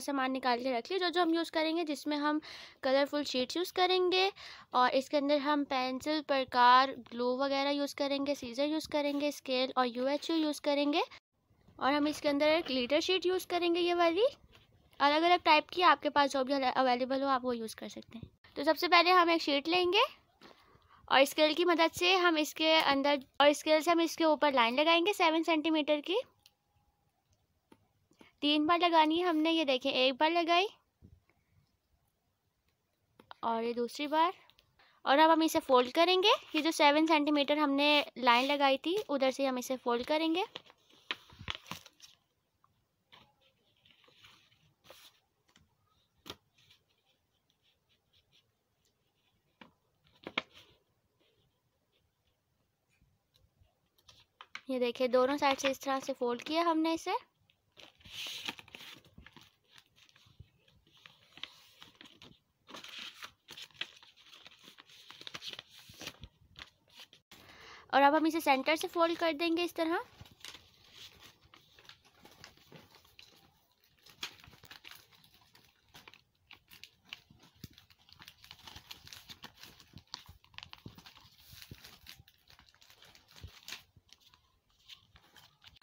सामान निकाल के रख लिया जो जो हम यूज़ करेंगे जिसमें हम कलरफुल शीट्स यूज़ करेंगे और इसके अंदर हम पेंसिल प्रकार ग्लू वगैरह यूज़ करेंगे सीज़र यूज़ करेंगे स्केल और यू एच यू यूज़ करेंगे और हम इसके अंदर एक लीटर शीट यूज़ करेंगे ये वाली अलग अलग टाइप की आपके पास जो भी अवेलेबल हो आप वो यूज़ कर सकते हैं तो सबसे पहले हम एक शीट लेंगे और स्केल की मदद से हम इसके अंदर और स्केल से हम इसके ऊपर लाइन लगाएंगे सेवन सेंटीमीटर की तीन बार लगानी है हमने ये देखें एक बार लगाई और ये दूसरी बार और अब हम इसे फोल्ड करेंगे ये जो सेवन सेंटीमीटर हमने लाइन लगाई थी उधर से हम इसे फोल्ड करेंगे ये देखिए दोनों साइड से इस तरह से फोल्ड किया हमने इसे और अब हम इसे सेंटर से फोल्ड कर देंगे इस तरह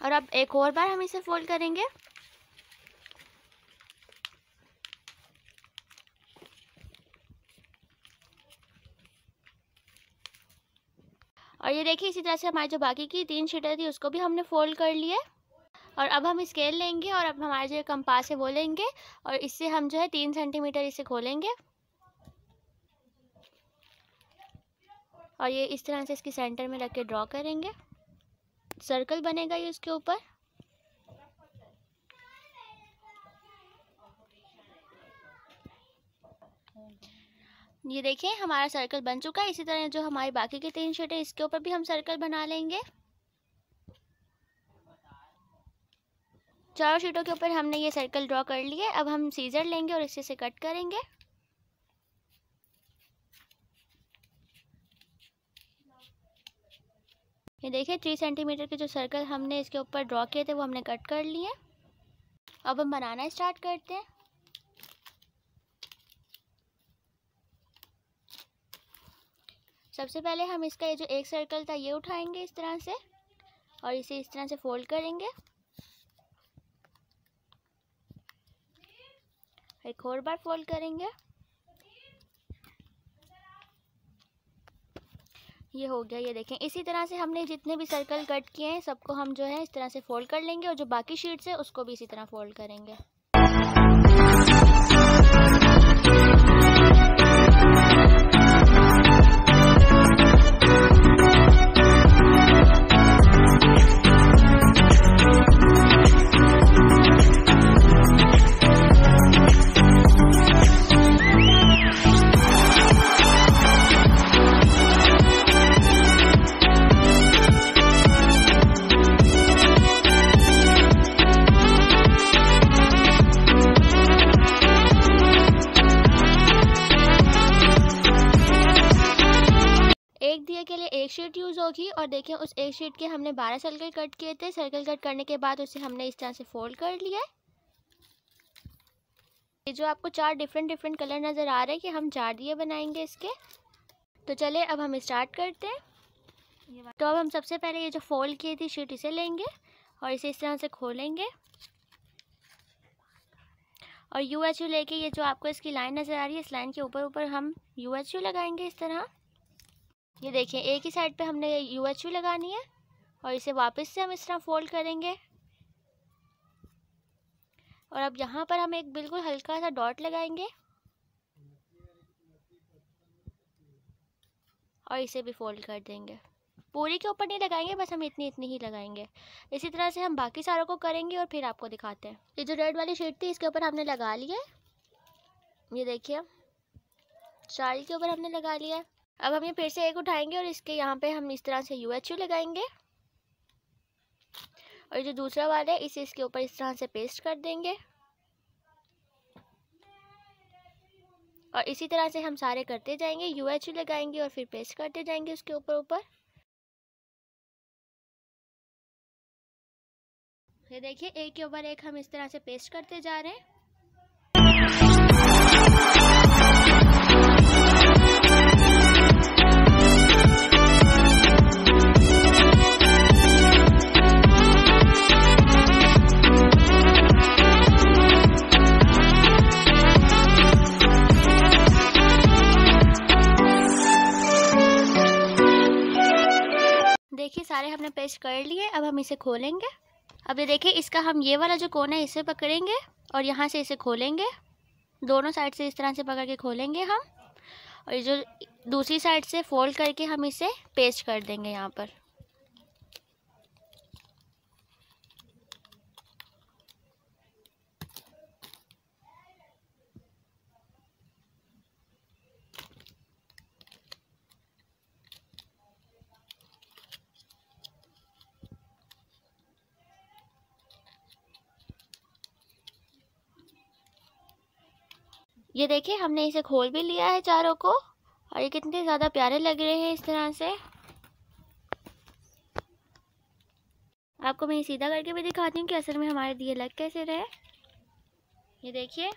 और अब एक और बार हम इसे फोल्ड करेंगे और ये देखिए इसी तरह से हमारी जो बाकी की तीन शीटें थी उसको भी हमने फोल्ड कर लिए और अब हम स्केल लेंगे और अब हमारे जो कंपास है वो लेंगे और इससे हम जो है तीन सेंटीमीटर इसे खोलेंगे और ये इस तरह से इसकी सेंटर में रख के ड्रॉ करेंगे सर्कल बनेगा ये उसके ऊपर ये देखें हमारा सर्कल बन चुका है इसी तरह जो हमारी बाकी के तीन शीट है इसके ऊपर भी हम सर्कल बना लेंगे चारों शीटों के ऊपर हमने ये सर्कल ड्रॉ कर लिए अब हम सीजर लेंगे और इसे से कट करेंगे ये देखिए थ्री सेंटीमीटर के जो सर्कल हमने इसके ऊपर ड्रॉ किए थे वो हमने कट कर लिए अब हम बनाना स्टार्ट करते हैं सबसे पहले हम इसका ये जो एक सर्कल था ये उठाएंगे इस तरह से और इसे इस तरह से फोल्ड करेंगे एक और बार फोल्ड करेंगे ये हो गया ये देखें इसी तरह से हमने जितने भी सर्कल कट किए हैं सबको हम जो है इस तरह से फोल्ड कर लेंगे और जो बाकी शीट्स है उसको भी इसी तरह फोल्ड करेंगे होगी और देखें उस एक शीट के हमने बारह सर्कल कट किए थे सर्कल कट करने के बाद उसे हमने इस तरह से फोल्ड कर लिया ये जो आपको चार डिफरेंट डिफरेंट कलर नज़र आ रहे हैं कि हम चार दिए बनाएंगे इसके तो चले अब हम स्टार्ट करते हैं तो अब हम सबसे पहले ये जो फोल्ड किए थी शीट इसे लेंगे और इसे इस तरह से खोलेंगे और यू एच यू लेके ये जो आपको इसकी लाइन नज़र आ रही है इस लाइन के ऊपर ऊपर हम यू एच यू लगाएंगे इस तरह ये देखें एक ही साइड पे हमने यू एच यू लगानी है और इसे वापस से हम इस तरह फोल्ड करेंगे और अब यहाँ पर हम एक बिल्कुल हल्का सा डॉट लगाएंगे और इसे भी फोल्ड कर देंगे पूरी के ऊपर नहीं लगाएंगे बस हम इतनी इतनी ही लगाएंगे इसी तरह से हम बाकी सारों को करेंगे और फिर आपको दिखाते हैं ये जो रेड वाली शीट थी इसके ऊपर हमने लगा लिया ये देखिए चाल के ऊपर हमने लगा लिया अब हम ये फिर से एक उठाएंगे और इसके यहाँ पे हम इस तरह से यू एच यू लगाएंगे और जो दूसरा वाला है इसे इसके ऊपर इस तरह से पेस्ट कर देंगे और इसी तरह से हम सारे करते जाएंगे यू एच यू लगाएंगे और फिर पेस्ट करते जाएंगे उसके ऊपर ऊपर ये देखिए एक के ऊपर एक हम इस तरह से पेस्ट करते जा रहे हैं पेस्ट कर लिए अब हम इसे खोलेंगे अब ये देखिए इसका हम ये वाला जो कोना है इसे पकड़ेंगे और यहाँ से इसे खोलेंगे दोनों साइड से इस तरह से पकड़ के खोलेंगे हम और ये जो दूसरी साइड से फोल्ड करके हम इसे पेस्ट कर देंगे यहाँ पर ये देखिए हमने इसे खोल भी लिया है चारों को और ये कितने ज़्यादा प्यारे लग रहे हैं इस तरह से आपको मैं सीधा करके भी दिखाती हूँ कि असल में हमारे दिए लग कैसे रहे ये देखिए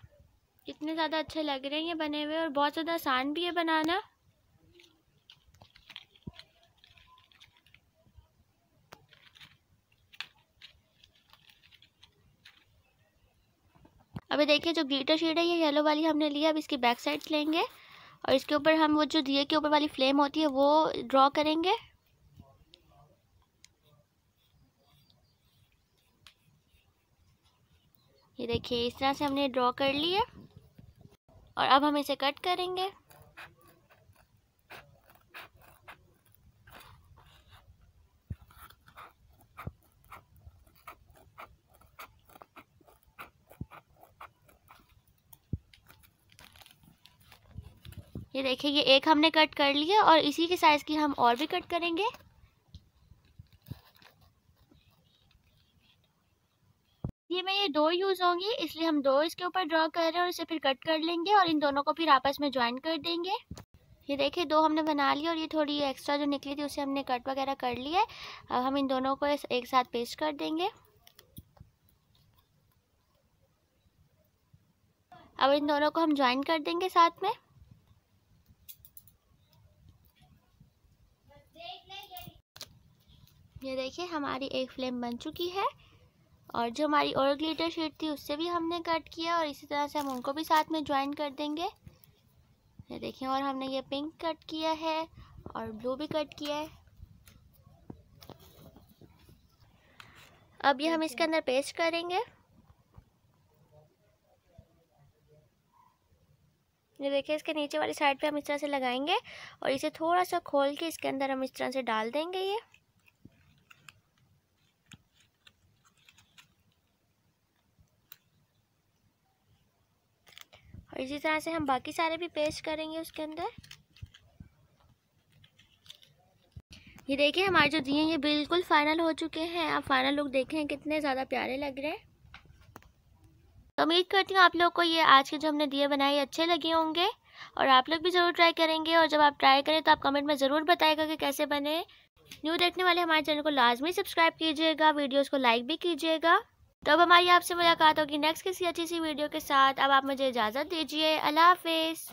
कितने ज़्यादा अच्छे लग रहे हैं ये बने हुए और बहुत ज़्यादा आसान भी है बनाना अभी देखिए जो ग्लीटर शीट है ये येलो वाली हमने लिया अब इसकी बैक साइड लेंगे और इसके ऊपर हम वो जो दिए के ऊपर वाली फ्लेम होती है वो ड्रॉ करेंगे ये देखिए इस तरह से हमने ड्रॉ कर लिया और अब हम इसे कट करेंगे ये देखिए ये एक हमने कट कर लिया और इसी के साइज़ की हम और भी कट करेंगे ये मैं ये दो यूज़ होंगी इसलिए हम दो इसके ऊपर ड्रॉ कर रहे हैं और इसे फिर कट कर लेंगे और इन दोनों को फिर आपस में ज्वाइन कर देंगे ये देखिए दो हमने बना लिया और ये थोड़ी एक्स्ट्रा जो निकली थी उसे हमने कट वगैरह कर लिया है अब हम इन दोनों को एक साथ पेस्ट कर देंगे अब इन दोनों को हम ज्वाइन कर देंगे साथ में ये देखिए हमारी एक फ्लेम बन चुकी है और जो हमारी और ग्लिटर शीट थी उससे भी हमने कट किया और इसी तरह से हम उनको भी साथ में ज्वाइन कर देंगे ये देखिए और हमने ये पिंक कट किया है और ब्लू भी कट किया है अब ये हम इसके अंदर पेस्ट करेंगे ये देखिए इसके नीचे वाली साइड पे हम इस तरह से लगाएंगे और इसे थोड़ा सा खोल के इसके अंदर हम इस तरह से डाल देंगे ये और इसी तरह से हम बाकी सारे भी पेस्ट करेंगे उसके अंदर ये देखिए हमारे जो दिए ये बिल्कुल फाइनल हो चुके हैं आप फाइनल लुक देखें कितने ज़्यादा प्यारे लग रहे हैं तो उम्मीद करती हूँ आप लोग को ये आज के जो हमने दिए बनाए अच्छे लगे होंगे और आप लोग भी ज़रूर ट्राई करेंगे और जब आप ट्राई करें तो आप कमेंट में ज़रूर बताएगा कि कैसे बने न्यू देखने वाले हमारे चैनल को लाजमी सब्सक्राइब कीजिएगा वीडियोज़ को लाइक भी कीजिएगा तो अब हमारी आपसे मुलाकात होगी नेक्स्ट किसी अच्छी सी वीडियो के साथ अब आप मुझे इजाज़त दीजिए अल्लाह हाफिज़